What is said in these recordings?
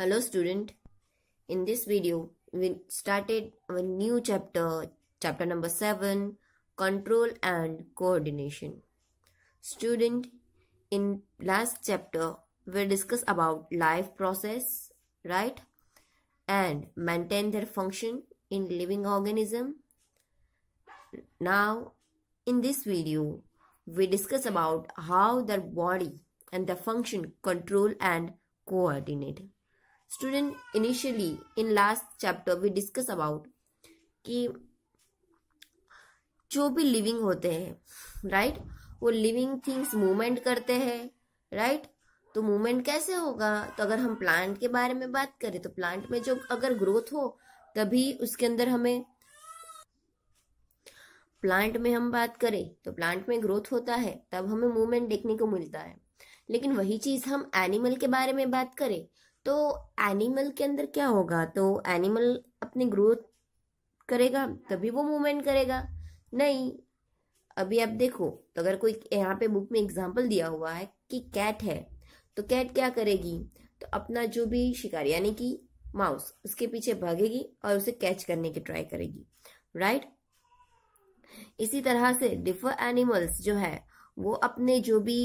Hello student, in this video we started a new chapter, chapter number 7, Control and Coordination. Student, in last chapter we discussed about life process, right? And maintain their function in living organism. Now, in this video, we discuss about how their body and their function control and coordinate. Student initially in last chapter we discuss about कि जो भी living होते हैं right वो living things movement करते हैं right तो movement कैसे होगा तो अगर हम प्लांट के बारे में बात करें तो प्लांट में जो अगर ग्रोथ हो तभी उसके अंदर हमें प्लांट में हम बात करें तो प्लांट में ग्रोथ होता है तब हमें मूवमेंट देखने को मिलता है लेकिन वही चीज हम एनिमल के बारे में बात करें तो एनिमल के अंदर क्या होगा तो एनिमल अपनी ग्रोथ करेगा तभी वो मूवमेंट करेगा नहीं अभी आप देखो तो अगर कोई यहाँ पे बुक में एग्जाम्पल दिया हुआ है कि कैट है तो कैट क्या करेगी तो अपना जो भी शिकार यानी कि माउस उसके पीछे भागेगी और उसे कैच करने की ट्राई करेगी राइट इसी तरह से डिफर एनिमल्स जो है वो अपने जो भी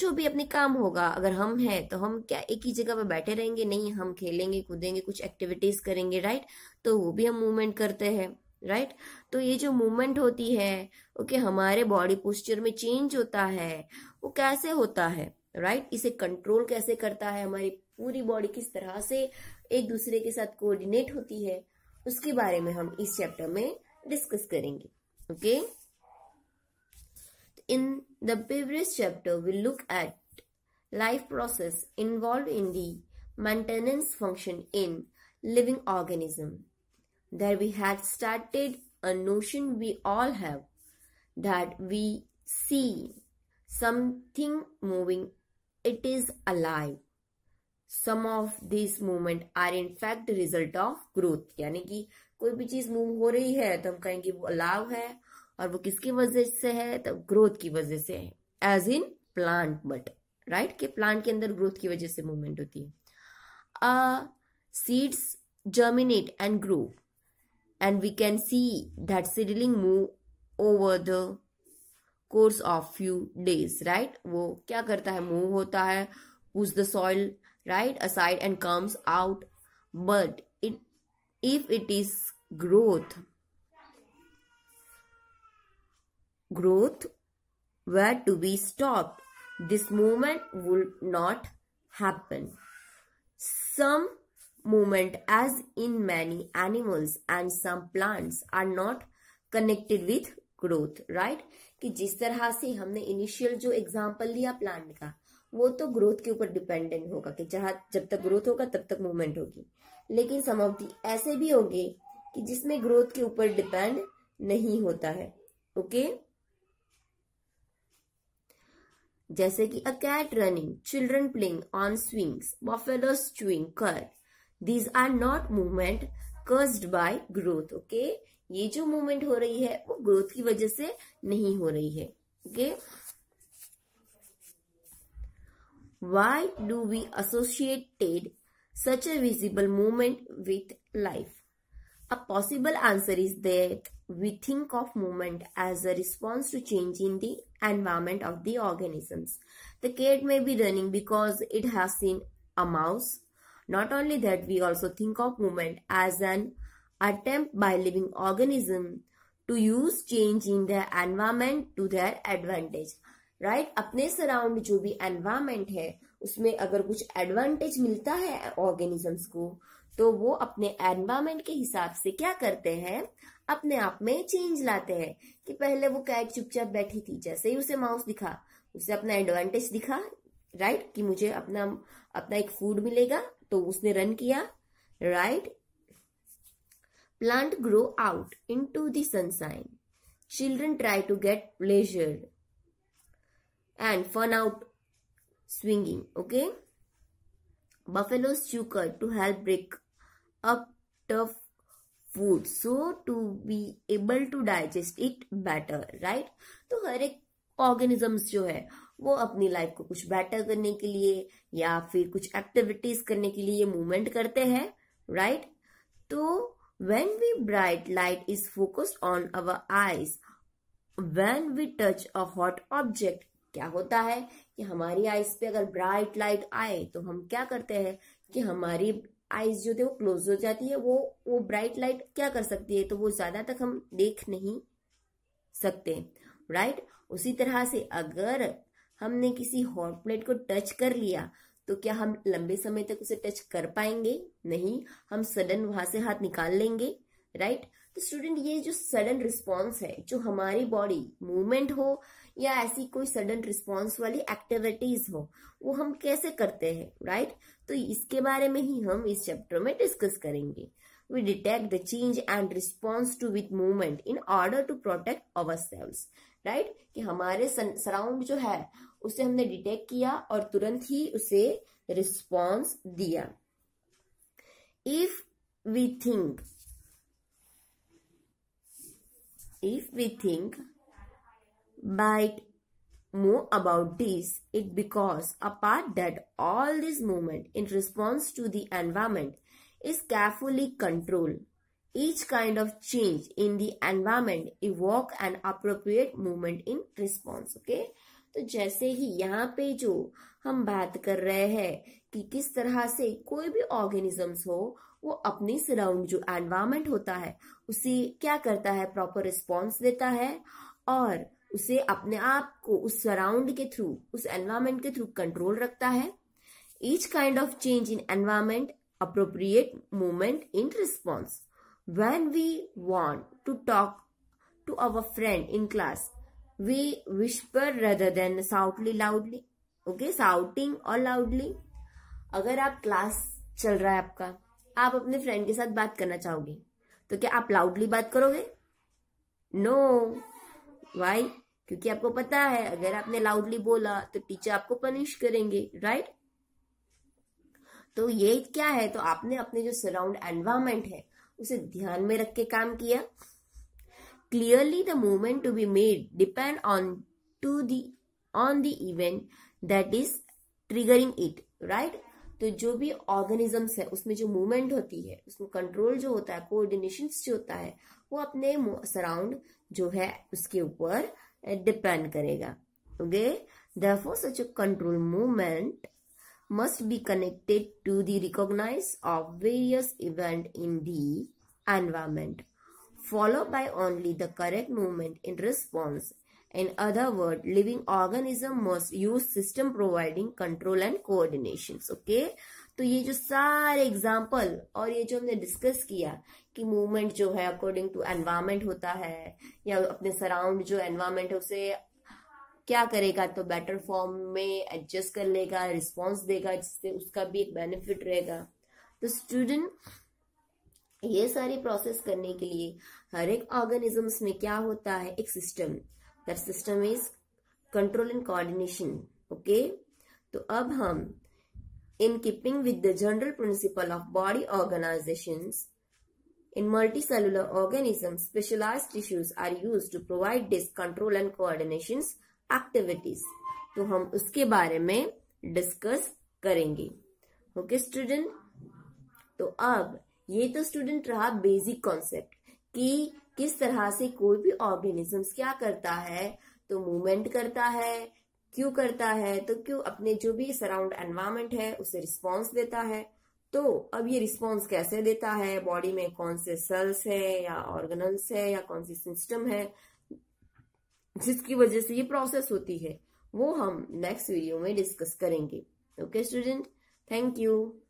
जो भी अपने काम होगा अगर हम हैं तो हम क्या एक ही जगह पर बैठे रहेंगे नहीं हम खेलेंगे कूदेंगे कुछ एक्टिविटीज करेंगे राइट तो वो भी हम मूवमेंट करते हैं राइट तो ये जो मूवमेंट होती है ओके हमारे बॉडी पोस्चर में चेंज होता है वो कैसे होता है राइट इसे कंट्रोल कैसे करता है हमारी पूरी बॉडी किस तरह से एक दूसरे के साथ कोऑर्डिनेट होती है उसके बारे में हम इस चैप्टर में डिस्कस करेंगे okay okay? In the previous chapter, we look at life process involved in the maintenance function in living organism. There we had started a notion we all have that we see something moving, it is alive. of these movement are in fact the result of growth. यानी कि कोई भी चीज move हो रही है तो हम कहेंगे वो alive है और वो किसकी वजह से है तो ग्रोथ की वजह से है as in plant but right के प्लांट के अंदर ग्रोथ की वजह से मूवमेंट होती है seeds germinate and grow and we can see that seedling move over the course of few days right वो क्या करता है मूव होता है push the soil right aside and comes out but it if it is growth growth were to be stopped. This movement would not happen. Some movement as in many animals and some plants are not connected with growth right ki jis tarah se humne initial jo example liya plant ka wo to growth ke upar dependent hoga ki jahan jab tak growth hoga tab tak movement hogi lekin some of the aise bhi honge ki jisme growth ke upar depend nahi hota hai okay? जैसे कि a cat running children playing on swings buffaloes chewing कर these are not movement caused by growth okay ये जो movement हो रही है वो growth की वजह से नहीं हो रही है okay why do we associated such a visible movement with life? A possible answer is that we think of movement as a response to change in the environment of the organisms. The cat may be running because it has seen a mouse. Not only that, we also think of movement as an attempt by living organism to use change in their environment to their advantage. right? अपने surround जो भी environment है उसमें अगर कुछ advantage मिलता है organisms को तो वो अपने एनवायरमेंट के हिसाब से क्या करते हैं अपने आप में चेंज लाते हैं कि पहले वो कैट चुपचाप बैठी थी जैसे ही उसे माउस दिखा उसे अपना एडवांटेज दिखा राइट कि मुझे अपना अपना एक फूड मिलेगा तो उसने रन किया right plant grow out into the sunshine children try to get pleasure and fun out swinging okay buffaloes chew cud to help break up tough food so to be able to digest it better right तो हर एक organisms जो है वो अपनी life को कुछ better करने के लिए या फिर कुछ एक्टिविटीज करने के लिए मूवमेंट करते हैं राइट तो when we bright light is focused on our eyes when we touch a hot object क्या होता है कि हमारी आईज पे अगर ब्राइट लाइट आए तो हम क्या करते हैं कि हमारी आईज जो थे वो क्लोज हो जाती है वो वो ब्राइट लाइट क्या कर सकती है तो वो ज्यादा तक हम देख नहीं सकते राइट right? उसी तरह से अगर हमने किसी हॉट प्लेट को टच कर लिया तो क्या हम लंबे समय तक उसे टच कर पाएंगे नहीं हम सडन वहां से हाथ निकाल लेंगे राइट right? स्टूडेंट तो ये जो सडन रिस्पॉन्स है जो हमारी बॉडी मूवमेंट हो या ऐसी कोई सडन रिस्पॉन्स वाली एक्टिविटीज हो वो हम कैसे करते हैं राइट right? तो इसके बारे में ही हम इस चैप्टर में डिस्कस करेंगे detect the change and response to with movement in order to protect our cells right कि हमारे सराउंड जो है उसे हमने डिटेक्ट किया और तुरंत ही उसे रिस्पॉन्स दिया if we think If we think but more about this, it because apart that all this movement in response to the environment is carefully controlled. Each kind of change in the environment evoke an appropriate movement in response. Okay? तो जैसे ही यहाँ पे जो हम बात कर रहे हैं कि किस तरह से कोई भी ऑर्गेनिजम्स हो वो अपने सराउंड जो एनवायरमेंट होता है उसे क्या करता है प्रॉपर रिस्पॉन्स देता है और उसे अपने आप को उस सराउंड के थ्रू उस एनवायरमेंट के थ्रू कंट्रोल रखता है each kind of change in environment appropriate movement in response when we want to talk to our friend in class we whisper rather than shoutly loudly okay shouting और loudly अगर आप class चल रहा है आपका आप अपने फ्रेंड के साथ बात करना चाहोगे तो क्या आप लाउडली बात करोगे नो no. वाई क्योंकि आपको पता है अगर आपने लाउडली बोला तो टीचर आपको पनिश करेंगे राइट तो ये क्या है तो आपने अपने जो सराउंड एनवायरमेंट है उसे ध्यान में रख के काम किया clearly the movement to be made depend on to the on the event that is triggering it right तो जो भी ऑर्गेनिजम्स है उसमें जो मूवमेंट होती है उसमें कंट्रोल जो होता है कोऑर्डिनेशन जो होता है वो अपने सराउंड जो है उसके ऊपर डिपेंड eh, करेगा okay therefore such a control movement must be connected to the recognize of various event in the environment follow by only the correct movement in response In other word, living organism must use system providing control and coordination. Okay? तो ये जो सारे example और ये जो हमने discuss किया कि मूवमेंट जो है अकॉर्डिंग टू एनवायरमेंट होता है या अपने सराउंड जो एनवायरमेंट है उसे क्या करेगा तो बेटर फॉर्म में एडजस्ट कर लेगा रिस्पॉन्स देगा जिससे उसका भी एक बेनिफिट रहेगा तो स्टूडेंट ये सारी प्रोसेस करने के लिए हर एक ऑर्गेनिजम्स में क्या होता है एक system that system is control and coordination okay तो अब हम in keeping with the general principle of body organization multi cellular organism specialize tissues are use to provide disk control and coordination activities तो हम उसके बारे में discuss करेंगे okay student तो अब ये तो स्टूडेंट रहा बेसिक कॉन्सेप्ट कि किस तरह से कोई भी ऑर्गेनिज्म क्या करता है तो मूवमेंट करता है क्यों करता है तो क्यों अपने जो भी सराउंड एनवायरमेंट है उसे रिस्पॉन्स देता है तो अब ये रिस्पॉन्स कैसे देता है बॉडी में कौन से सेल्स है या ऑर्गेनल्स है या कौन सी सिस्टम है जिसकी वजह से ये प्रोसेस होती है वो हम नेक्स्ट वीडियो में डिस्कस करेंगे ओके स्टूडेंट थैंक यू